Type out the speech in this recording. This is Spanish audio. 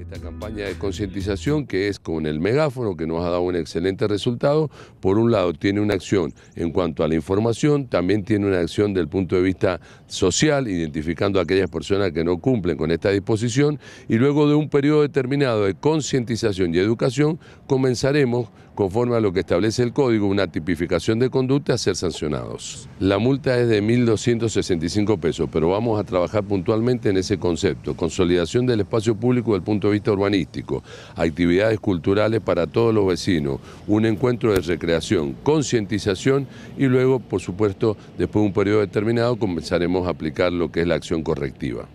esta campaña de concientización que es con el megáfono que nos ha dado un excelente resultado. Por un lado, tiene una acción en cuanto a la información, también tiene una acción del punto de vista social, identificando a aquellas personas que no cumplen con esta disposición y luego de un periodo determinado de concientización y educación comenzaremos conforme a lo que establece el código, una tipificación de conducta a ser sancionados. La multa es de 1.265 pesos, pero vamos a trabajar puntualmente en ese concepto. Consolidación del espacio público desde el punto de vista urbanístico, actividades culturales para todos los vecinos, un encuentro de recreación, concientización y luego, por supuesto, después de un periodo determinado, comenzaremos a aplicar lo que es la acción correctiva.